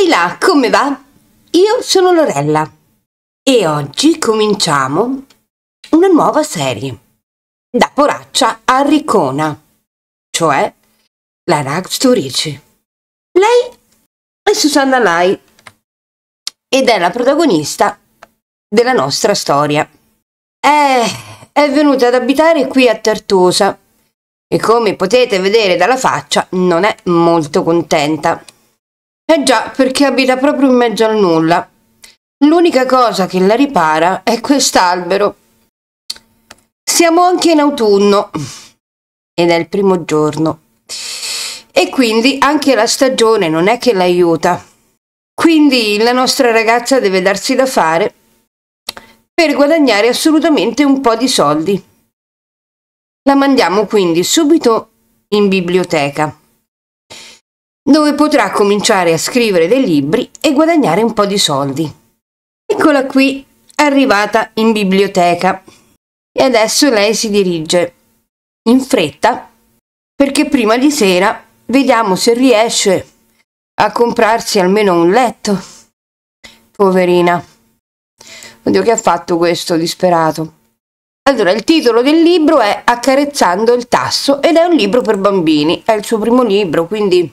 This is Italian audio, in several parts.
Ehi là, come va? Io sono Lorella e oggi cominciamo una nuova serie da Poraccia a Ricona, cioè la Rag Storici. Lei è Susanna Lai ed è la protagonista della nostra storia. È, è venuta ad abitare qui a Tartosa e come potete vedere dalla faccia non è molto contenta. Eh già, perché abita proprio in mezzo al nulla. L'unica cosa che la ripara è quest'albero. Siamo anche in autunno ed è il primo giorno. E quindi anche la stagione non è che l'aiuta. Quindi la nostra ragazza deve darsi da fare per guadagnare assolutamente un po' di soldi. La mandiamo quindi subito in biblioteca dove potrà cominciare a scrivere dei libri e guadagnare un po' di soldi. Eccola qui, arrivata in biblioteca. E adesso lei si dirige in fretta perché prima di sera vediamo se riesce a comprarsi almeno un letto. Poverina. Oddio che ha fatto questo disperato. Allora, il titolo del libro è Accarezzando il tasso ed è un libro per bambini, è il suo primo libro, quindi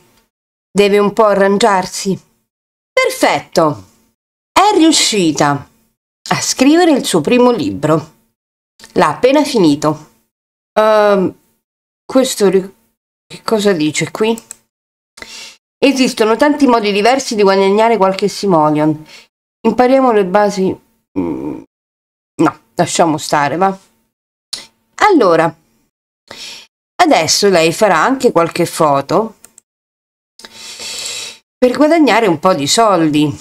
Deve un po' arrangiarsi. Perfetto. È riuscita a scrivere il suo primo libro. L'ha appena finito. Uh, questo ri- che cosa dice qui? Esistono tanti modi diversi di guadagnare qualche simoleon. Impariamo le basi... Mm, no, lasciamo stare, va. Allora, adesso lei farà anche qualche foto per guadagnare un po' di soldi.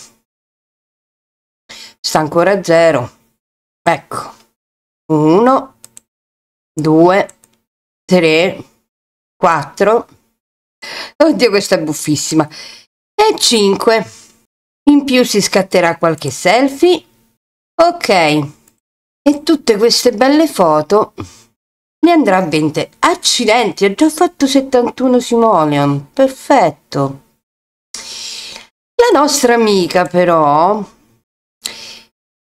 Sta ancora a zero. Ecco. Uno, due, tre, quattro. Oddio, questa è buffissima. E cinque. In più si scatterà qualche selfie. Ok. E tutte queste belle foto ne andrà a 20. Accidenti, ho già fatto 71 simoleon. Perfetto. La nostra amica però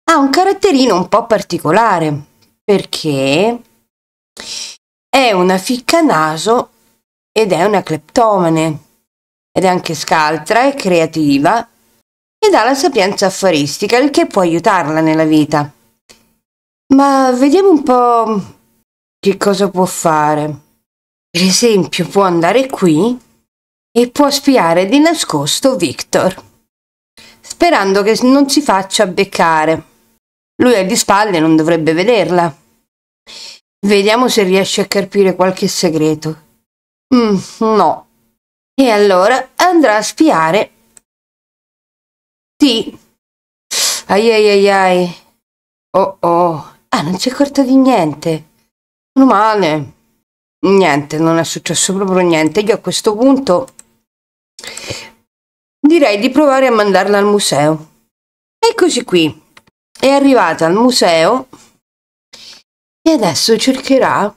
ha un caratterino un po' particolare perché è una ficcanaso ed è una cleptomane ed è anche scaltra e creativa ed ha la sapienza affaristica, il che può aiutarla nella vita. Ma vediamo un po' che cosa può fare? Per esempio può andare qui e può spiare di nascosto Victor, sperando che non si faccia beccare. Lui è di spalle e non dovrebbe vederla. Vediamo se riesce a capire qualche segreto. Mm, no. E allora andrà a spiare. Sì. Ai ai ai ai. Oh oh. Ah, non si è accorto di niente male niente non è successo proprio niente io a questo punto direi di provare a mandarla al museo eccoci qui è arrivata al museo e adesso cercherà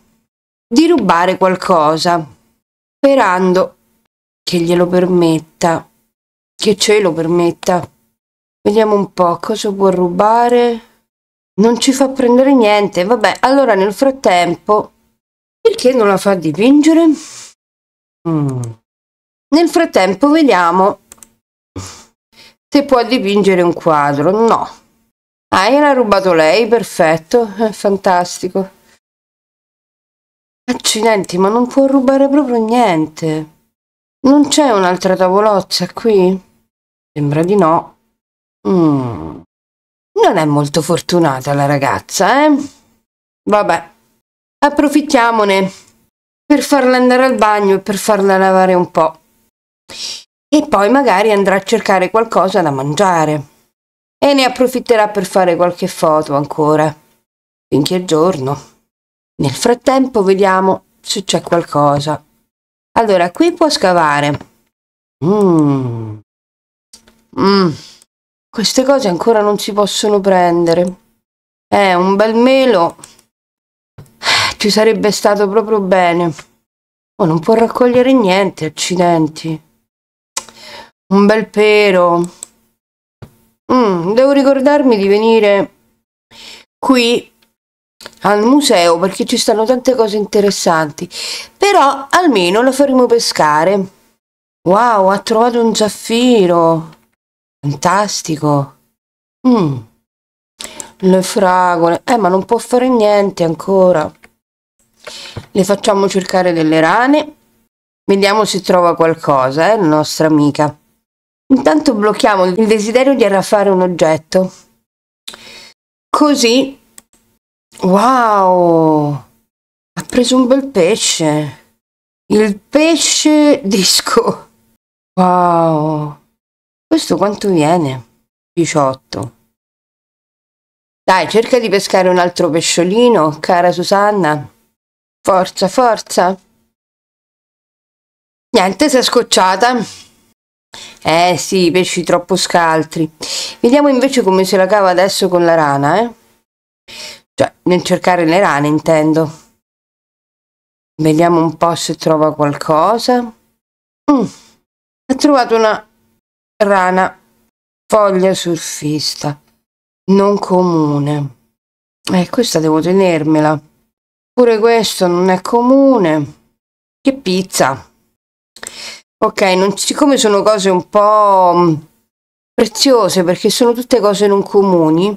di rubare qualcosa sperando che glielo permetta che ce lo permetta vediamo un po' cosa può rubare non ci fa prendere niente vabbè allora nel frattempo perché non la fa dipingere mm. nel frattempo vediamo se può dipingere un quadro no ah era rubato lei perfetto è eh, fantastico accidenti ma non può rubare proprio niente non c'è un'altra tavolozza qui sembra di no mm. Non è molto fortunata la ragazza, eh? Vabbè, approfittiamone per farla andare al bagno e per farla lavare un po'. E poi magari andrà a cercare qualcosa da mangiare. E ne approfitterà per fare qualche foto ancora. Finché è giorno. Nel frattempo vediamo se c'è qualcosa. Allora, qui può scavare. Mmm. Mmm. Queste cose ancora non si possono prendere. Eh, un bel melo eh, ci sarebbe stato proprio bene. Oh, non può raccogliere niente, accidenti. Un bel pero. Mm, devo ricordarmi di venire qui al museo perché ci stanno tante cose interessanti. Però almeno lo faremo pescare. Wow, ha trovato un zaffiro. Fantastico. Mm. Le fragole. Eh, ma non può fare niente ancora. Le facciamo cercare delle rane. Vediamo se trova qualcosa, eh, la nostra amica. Intanto blocchiamo il desiderio di arraffare un oggetto. Così. Wow! Ha preso un bel pesce. Il pesce disco. Wow! Questo quanto viene? 18. Dai, cerca di pescare un altro pesciolino, cara Susanna. Forza, forza. Niente, si è scocciata. Eh sì, pesci troppo scaltri. Vediamo invece come se la cava adesso con la rana, eh? Cioè, nel cercare le rane, intendo. Vediamo un po' se trova qualcosa. Mm, ha trovato una Rana, foglia surfista, non comune. Eh, questa devo tenermela. Pure questo non è comune. Che pizza. Ok, non, siccome sono cose un po' mm, preziose perché sono tutte cose non comuni,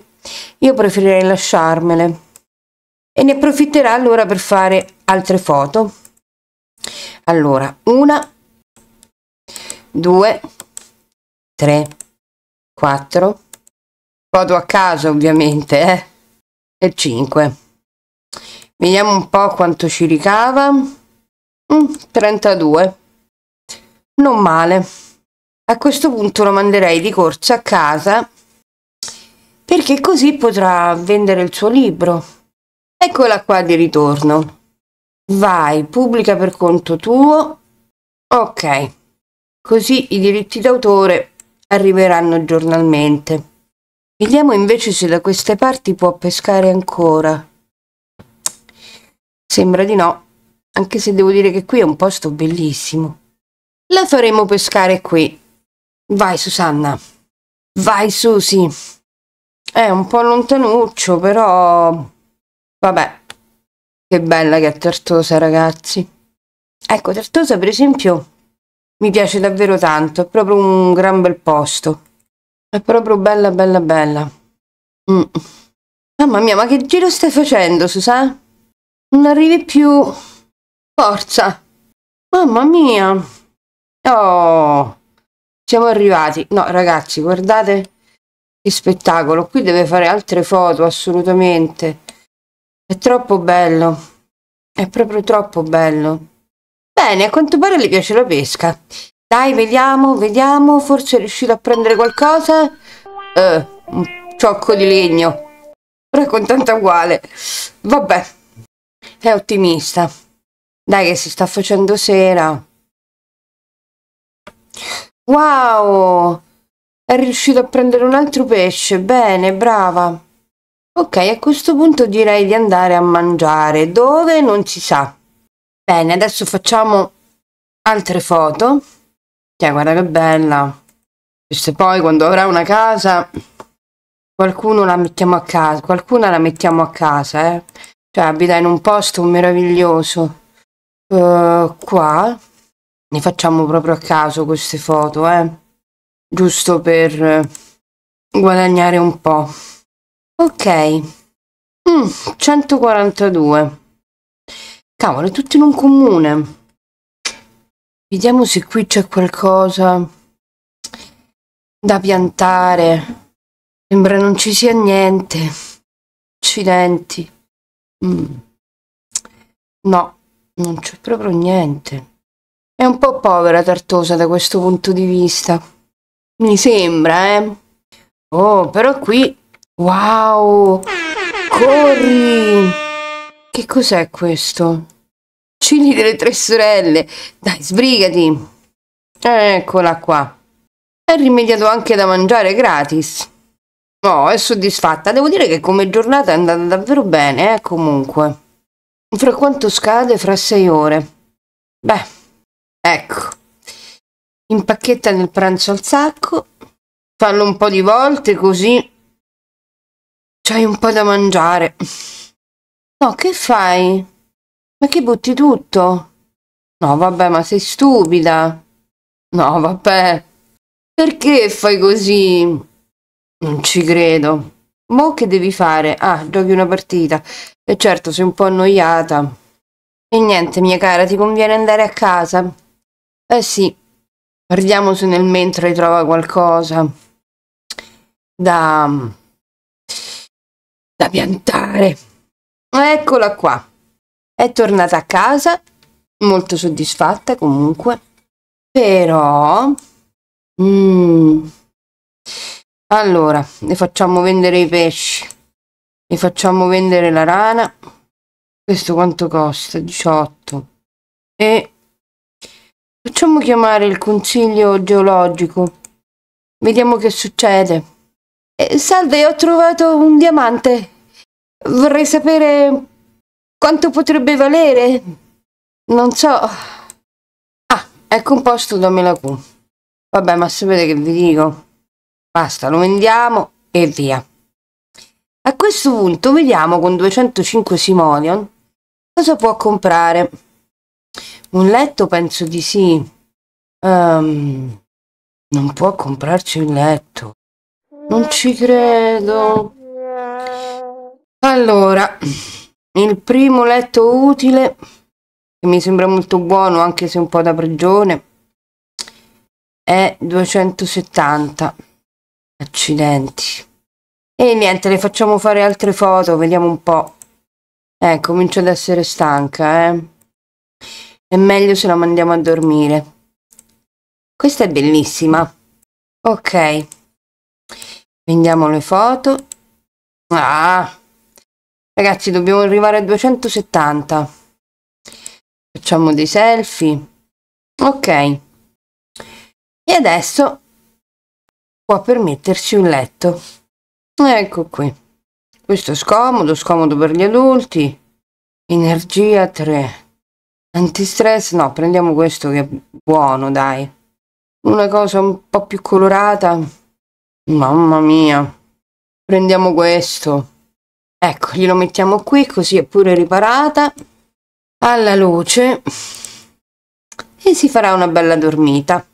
io preferirei lasciarmele. E ne approfitterà allora per fare altre foto. Allora, una, due, 3, 4, vado a casa ovviamente, eh? e 5. Vediamo un po' quanto ci ricava. Mm, 32. Non male. A questo punto lo manderei di corsa a casa perché così potrà vendere il suo libro. Eccola qua di ritorno. Vai, pubblica per conto tuo. Ok, così i diritti d'autore arriveranno giornalmente. Vediamo invece se da queste parti può pescare ancora. Sembra di no, anche se devo dire che qui è un posto bellissimo. La faremo pescare qui. Vai Susanna. Vai Susi. È un po' lontanuccio, però... Vabbè. Che bella che è Tartosa ragazzi. Ecco, Tartosa per esempio mi piace davvero tanto, è proprio un gran bel posto. È proprio bella, bella, bella. Mm. Mamma mia, ma che giro stai facendo, Susa? Non arrivi più. Forza! Mamma mia! Oh! Siamo arrivati. No, ragazzi, guardate che spettacolo. Qui deve fare altre foto, assolutamente. È troppo bello. È proprio troppo bello. Bene, a quanto pare le piace la pesca. Dai, vediamo, vediamo, forse è riuscito a prendere qualcosa. Eh, un ciocco di legno. Però è contenta uguale. Vabbè, è ottimista. Dai che si sta facendo sera. Wow! È riuscito a prendere un altro pesce. Bene, brava. Ok, a questo punto direi di andare a mangiare. Dove? Non si sa. Bene, adesso facciamo altre foto. Cioè, guarda che bella. Se poi quando avrà una casa, qualcuno la mettiamo a casa, qualcuna la mettiamo a casa, eh. Cioè, abita in un posto meraviglioso. Uh, qua ne facciamo proprio a caso queste foto, eh. Giusto per guadagnare un po'. Ok. Mm, 142. Cavolo, è tutto in un comune. Vediamo se qui c'è qualcosa da piantare. Sembra non ci sia niente. Accidenti. Mm. No, non c'è proprio niente. È un po' povera Tartosa da questo punto di vista. Mi sembra, eh. Oh, però qui... Wow! Corri! Che cos'è questo? Cigli delle tre sorelle. Dai, sbrigati. Eccola qua. È rimediato anche da mangiare gratis. No, oh, è soddisfatta. Devo dire che come giornata è andata davvero bene, eh, comunque. Fra quanto scade? Fra sei ore. Beh, ecco. Impacchetta nel pranzo al sacco. Fallo un po' di volte così. C'hai un po' da mangiare. No, che fai? Ma che butti tutto? No, vabbè, ma sei stupida. No, vabbè. Perché fai così? Non ci credo. Mo che devi fare? Ah, giochi una partita. E certo, sei un po' annoiata. E niente, mia cara, ti conviene andare a casa? Eh sì. Guardiamo se nel mentre trova qualcosa da... da piantare. Eccola qua. È tornata a casa, molto soddisfatta comunque, però... Mm, allora, le facciamo vendere i pesci, le facciamo vendere la rana. Questo quanto costa? 18. E facciamo chiamare il consiglio geologico. Vediamo che succede. Eh, salve, ho trovato un diamante. Vorrei sapere quanto potrebbe valere. Non so. Ah, ecco un posto da Melacù. Vabbè, ma sapete che vi dico? Basta, lo vendiamo e via. A questo punto vediamo con 205 Simonion cosa può comprare. Un letto penso di sì. Um, non può comprarci un letto. Non ci credo. Allora, il primo letto utile, che mi sembra molto buono anche se un po' da prigione, è 270. Accidenti. E niente, le facciamo fare altre foto, vediamo un po'. Eh, comincio ad essere stanca, eh. È meglio se la mandiamo a dormire. Questa è bellissima. Ok. Vendiamo le foto. Ah! Ragazzi, dobbiamo arrivare a 270. Facciamo dei selfie. Ok. E adesso può permettersi un letto. Ecco qui. Questo è scomodo, scomodo per gli adulti. Energia 3. Antistress, no, prendiamo questo che è buono, dai. Una cosa un po' più colorata. Mamma mia. Prendiamo questo ecco glielo mettiamo qui così è pure riparata alla luce e si farà una bella dormita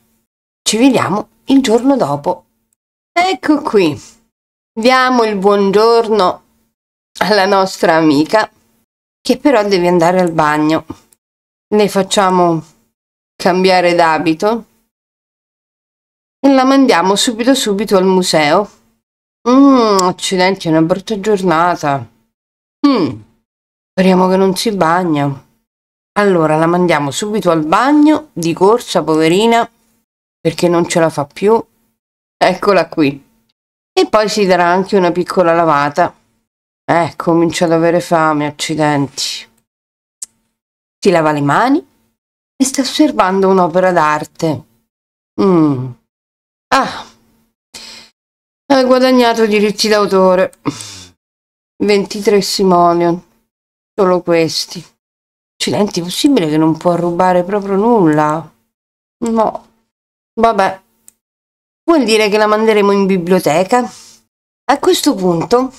ci vediamo il giorno dopo ecco qui diamo il buongiorno alla nostra amica che però deve andare al bagno le facciamo cambiare d'abito e la mandiamo subito subito al museo Mmm, accidenti, è una brutta giornata. Mmm, speriamo che non si bagna. Allora la mandiamo subito al bagno, di corsa, poverina, perché non ce la fa più. Eccola qui. E poi si darà anche una piccola lavata. Eh, comincia ad avere fame, accidenti. Si lava le mani e sta osservando un'opera d'arte. Mmm. Ah, hai guadagnato diritti d'autore. 23 Simonion. Solo questi. Accidenti, possibile che non può rubare proprio nulla? No. Vabbè. Vuol dire che la manderemo in biblioteca? A questo punto,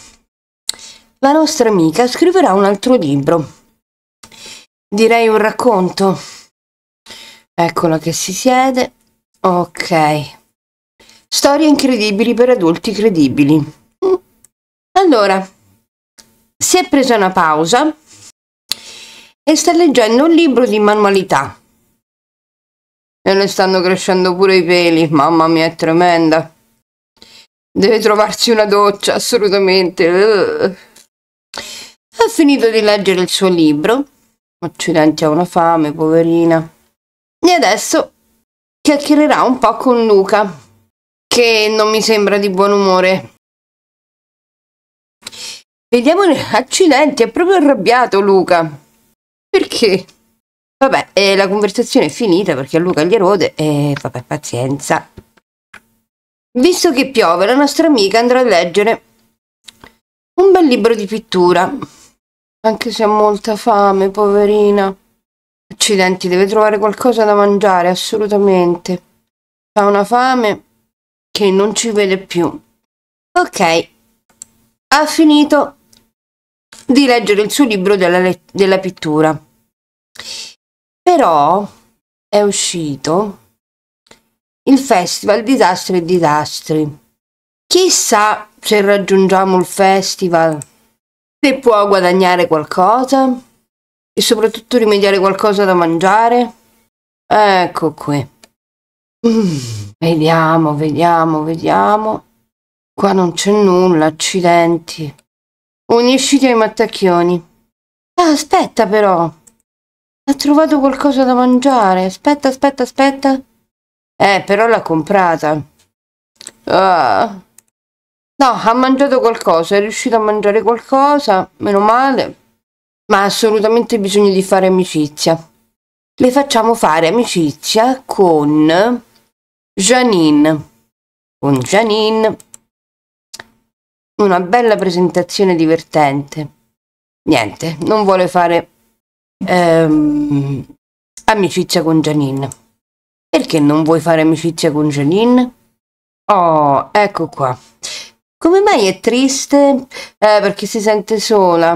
la nostra amica scriverà un altro libro. Direi un racconto. Eccola che si siede. Ok. Storie incredibili per adulti credibili. Allora, si è presa una pausa e sta leggendo un libro di manualità. E le stanno crescendo pure i peli, mamma mia, è tremenda. Deve trovarsi una doccia, assolutamente. Ha finito di leggere il suo libro. Accidenti, ha una fame, poverina. E adesso chiacchiererà un po' con Luca che non mi sembra di buon umore. Vediamo. Accidenti, è proprio arrabbiato Luca. Perché? Vabbè, eh, la conversazione è finita perché Luca gli erode e eh, vabbè, pazienza. Visto che piove, la nostra amica andrà a leggere un bel libro di pittura. Anche se ha molta fame, poverina. Accidenti, deve trovare qualcosa da mangiare, assolutamente. Ha una fame che non ci vede più. Ok, ha finito di leggere il suo libro della, della pittura. Però è uscito il Festival Disastri e Disastri. Chissà se raggiungiamo il festival, se può guadagnare qualcosa e soprattutto rimediare qualcosa da mangiare. Ecco qui. Vediamo, vediamo, vediamo. Qua non c'è nulla, accidenti. Unisciti ai mattacchioni. Ah, aspetta però. Ha trovato qualcosa da mangiare. Aspetta, aspetta, aspetta. Eh, però l'ha comprata. Uh. No, ha mangiato qualcosa, è riuscito a mangiare qualcosa, meno male. Ma ha assolutamente bisogno di fare amicizia. Le facciamo fare amicizia con Janine. Con Janine una bella presentazione divertente. Niente, non vuole fare ehm, amicizia con Janine. Perché non vuoi fare amicizia con Janine? Oh, ecco qua. Come mai è triste? Eh, perché si sente sola.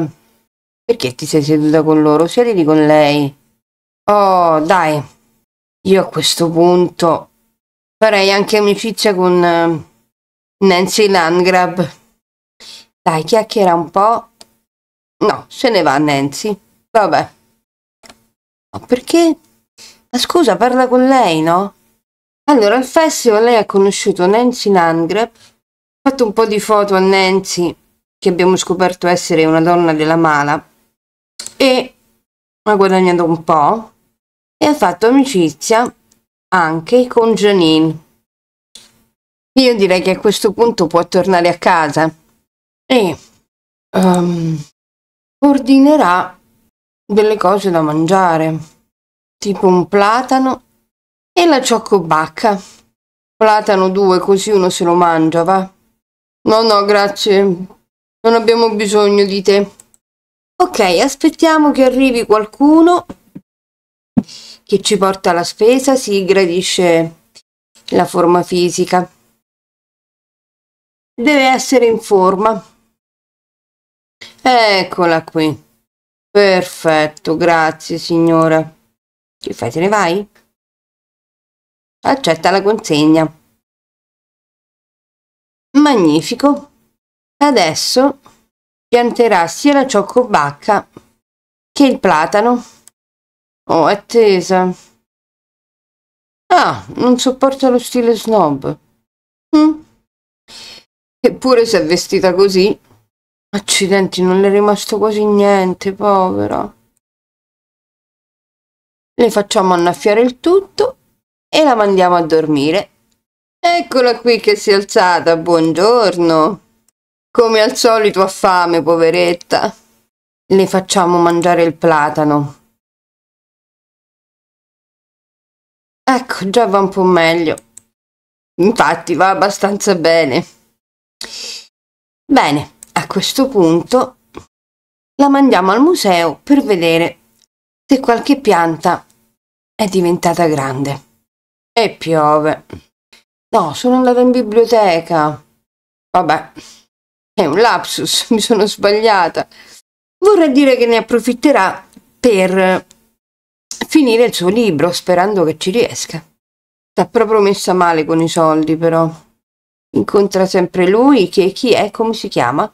Perché ti sei seduta con loro? Siediti con lei. Oh, dai. Io a questo punto farei anche amicizia con eh, Nancy Landgrab. Dai, chiacchiera un po'. No, se ne va Nancy. Vabbè. Ma perché? Ma scusa, parla con lei, no? Allora, al festival lei ha conosciuto Nancy Landgrab, ha fatto un po' di foto a Nancy, che abbiamo scoperto essere una donna della mala, e ha guadagnato un po', e ha fatto amicizia anche con Janine. Io direi che a questo punto può tornare a casa e um, ordinerà delle cose da mangiare, tipo un platano e la cioccobacca. Platano due, così uno se lo mangia, va? No, no, grazie. Non abbiamo bisogno di te. Ok, aspettiamo che arrivi qualcuno chi ci porta alla spesa si gradisce la forma fisica. Deve essere in forma. Eccola qui. Perfetto, grazie signora. Che fai, te ne vai? Accetta la consegna. Magnifico. Adesso pianterà sia la cioccobacca che il platano. Oh, è tesa. Ah, non sopporta lo stile snob. Mm. Eppure si è vestita così. Accidenti, non le è rimasto quasi niente, povera. Le facciamo annaffiare il tutto e la mandiamo a dormire. Eccola qui che si è alzata, buongiorno. Come al solito ha fame, poveretta. Le facciamo mangiare il platano, Ecco, già va un po' meglio. Infatti va abbastanza bene. Bene, a questo punto la mandiamo al museo per vedere se qualche pianta è diventata grande. E piove. No, sono andata in biblioteca. Vabbè, è un lapsus, mi sono sbagliata. Vorrei dire che ne approfitterà per finire il suo libro sperando che ci riesca. T'ha proprio messa male con i soldi, però. Incontra sempre lui, che chi è, come si chiama?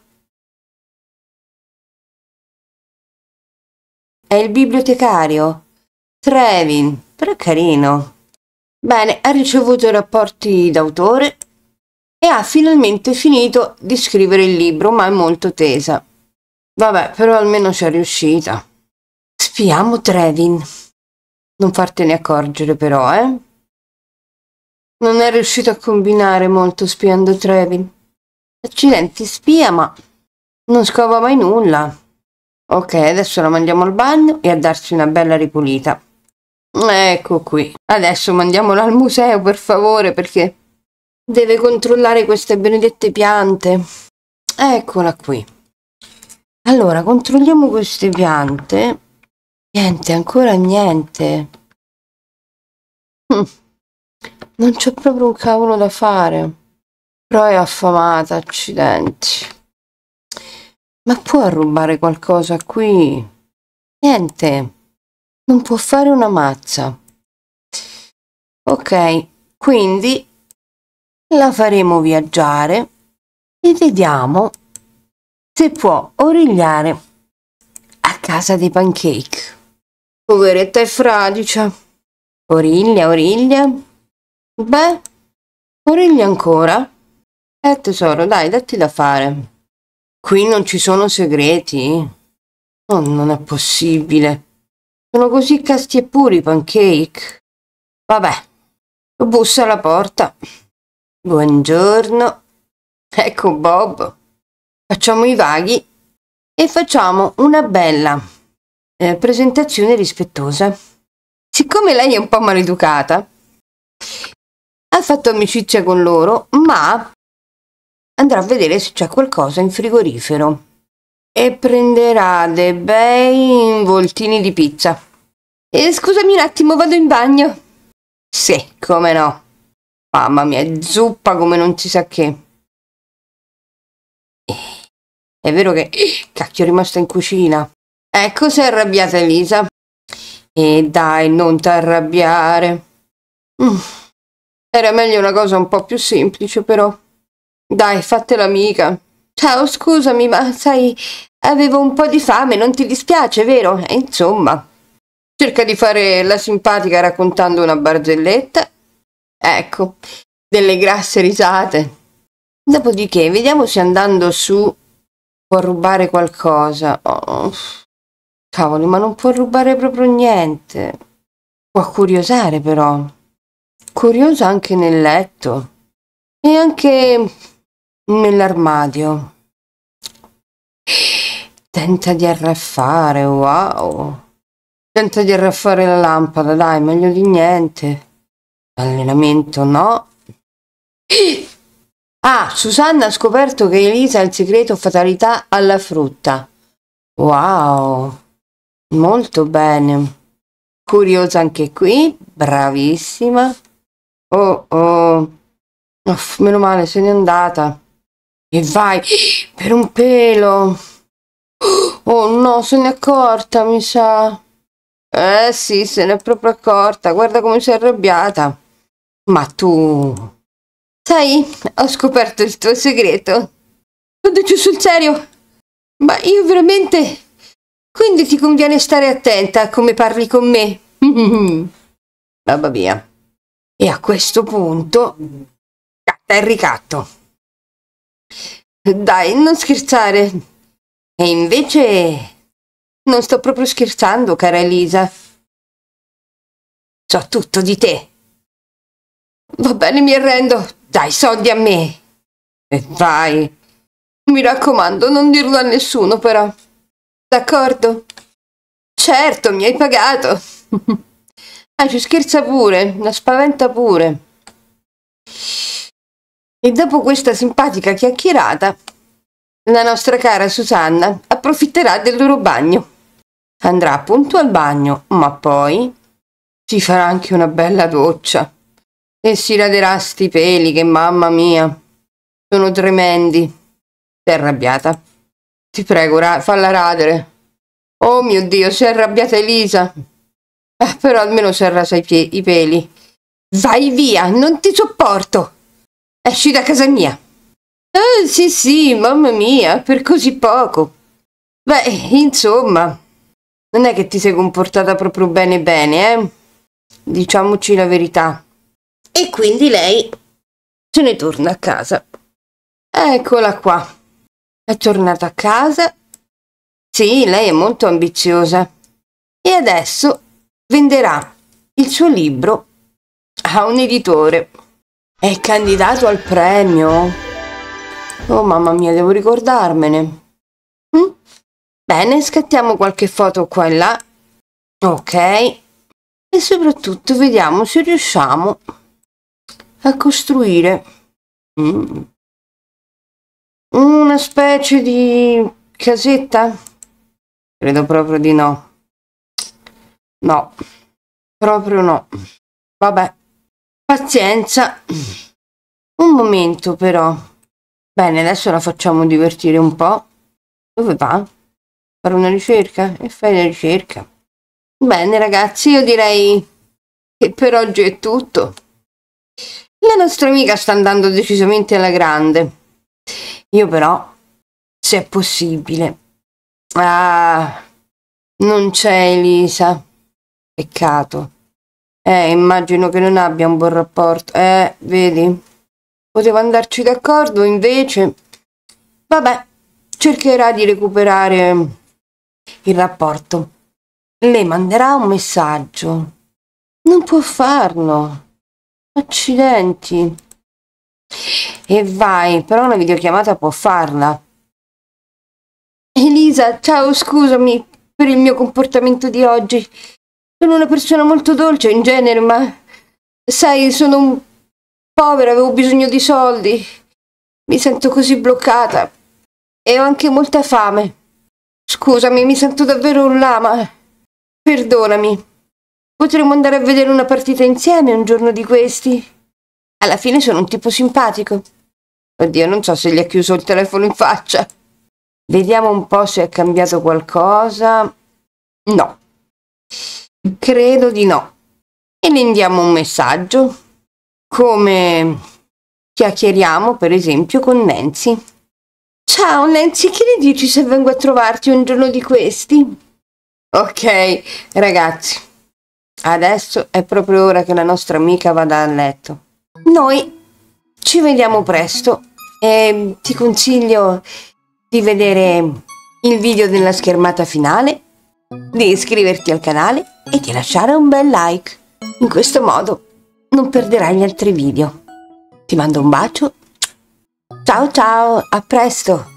È il bibliotecario. Trevin, però carino. Bene, ha ricevuto i rapporti d'autore e ha finalmente finito di scrivere il libro, ma è molto tesa. Vabbè, però almeno ci è riuscita. Spiamo Trevin. Non fartene accorgere però, eh? Non è riuscito a combinare molto spiando Trevin. Accidenti, spia, ma non scova mai nulla. Ok, adesso la mandiamo al bagno e a darsi una bella ripulita. Ecco qui. Adesso mandiamola al museo, per favore, perché deve controllare queste benedette piante. Eccola qui. Allora, controlliamo queste piante Niente, ancora niente. Mm. Non c'è proprio un cavolo da fare. Però è affamata, accidenti. Ma può rubare qualcosa qui? Niente. Non può fare una mazza. Ok, quindi la faremo viaggiare e vediamo se può origliare a casa dei pancake. Poveretta è fradicia. Origlia, origlia. Beh, origlia ancora. Eh tesoro, dai, datti da fare. Qui non ci sono segreti. Oh, non è possibile. Sono così casti e puri i pancake. Vabbè, bussa alla porta. Buongiorno. Ecco Bob. Facciamo i vaghi e facciamo una bella eh, presentazione rispettosa. Siccome lei è un po' maleducata, ha fatto amicizia con loro, ma andrà a vedere se c'è qualcosa in frigorifero e prenderà dei bei involtini di pizza. E scusami un attimo, vado in bagno. Sì, come no. Mamma mia, zuppa come non si sa che. È vero che cacchio è rimasta in cucina. Ecco se è arrabbiata Elisa. E dai, non t'arrabbiare. Mm. Era meglio una cosa un po' più semplice, però. Dai, fatela amica. Ciao, scusami, ma sai, avevo un po' di fame, non ti dispiace, vero? E insomma. Cerca di fare la simpatica raccontando una barzelletta. Ecco, delle grasse risate. Dopodiché, vediamo se andando su può rubare qualcosa. Oh. Cavoli, ma non può rubare proprio niente. Può curiosare però. Curioso anche nel letto e anche nell'armadio. Tenta di arraffare, wow. Tenta di arraffare la lampada, dai, meglio di niente. Allenamento no. Ah, Susanna ha scoperto che Elisa ha il segreto fatalità alla frutta. Wow. Molto bene. Curiosa anche qui, bravissima. Oh, oh. Uff, meno male, se n'è andata. E vai, per un pelo. Oh no, se n'è accorta, mi sa. Eh sì, se n'è proprio accorta. Guarda come si è arrabbiata. Ma tu... Sai, ho scoperto il tuo segreto. Ho detto sul serio. Ma io veramente... Quindi ti conviene stare attenta a come parli con me. Babba mia. E a questo punto catta il ricatto. Dai, non scherzare. E invece non sto proprio scherzando, cara Elisa. So tutto di te. Va bene, mi arrendo. Dai soldi a me. E vai. Mi raccomando, non dirlo a nessuno, però d'accordo? Certo, mi hai pagato. ah, eh, ci scherza pure, la spaventa pure. E dopo questa simpatica chiacchierata, la nostra cara Susanna approfitterà del loro bagno. Andrà appunto al bagno, ma poi si farà anche una bella doccia e si raderà sti peli che mamma mia, sono tremendi. È arrabbiata. Ti prego, ra falla radere. Oh mio Dio, si è arrabbiata Elisa. Eh, però almeno si è arrasa i, i peli. Vai via, non ti sopporto. Esci da casa mia. Oh, sì, sì, mamma mia, per così poco. Beh, insomma, non è che ti sei comportata proprio bene bene, eh? Diciamoci la verità. E quindi lei se ne torna a casa. Eccola qua. È tornata a casa? Sì, lei è molto ambiziosa. E adesso venderà il suo libro a un editore. È candidato al premio? Oh mamma mia, devo ricordarmene. Hm? Bene, scattiamo qualche foto qua e là. Ok. E soprattutto vediamo se riusciamo a costruire. Mm una specie di casetta? Credo proprio di no. No, proprio no. Vabbè, pazienza. Un momento però. Bene, adesso la facciamo divertire un po'. Dove va? Fare una ricerca? E fai la ricerca. Bene ragazzi, io direi che per oggi è tutto. La nostra amica sta andando decisamente alla grande. Io però, se è possibile. Ah, non c'è Elisa. Peccato. Eh, immagino che non abbia un buon rapporto. Eh, vedi. Poteva andarci d'accordo, invece... Vabbè, cercherà di recuperare il rapporto. Le manderà un messaggio. Non può farlo. Accidenti. E vai, però una videochiamata può farla. Elisa, ciao, scusami per il mio comportamento di oggi. Sono una persona molto dolce in genere, ma sai, sono un povera, avevo bisogno di soldi. Mi sento così bloccata e ho anche molta fame. Scusami, mi sento davvero un lama. Perdonami. Potremmo andare a vedere una partita insieme un giorno di questi? Alla fine sono un tipo simpatico. Oddio, non so se gli ha chiuso il telefono in faccia. Vediamo un po' se è cambiato qualcosa. No. Credo di no. E gli inviamo un messaggio. Come chiacchieriamo, per esempio, con Nancy. Ciao Nancy, che ne dici se vengo a trovarti un giorno di questi? Ok, ragazzi, adesso è proprio ora che la nostra amica vada a letto. Noi ci vediamo presto e ti consiglio di vedere il video della schermata finale, di iscriverti al canale e di lasciare un bel like. In questo modo non perderai gli altri video. Ti mando un bacio. Ciao ciao, a presto!